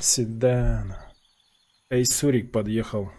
Седан. Эйсурик подъехал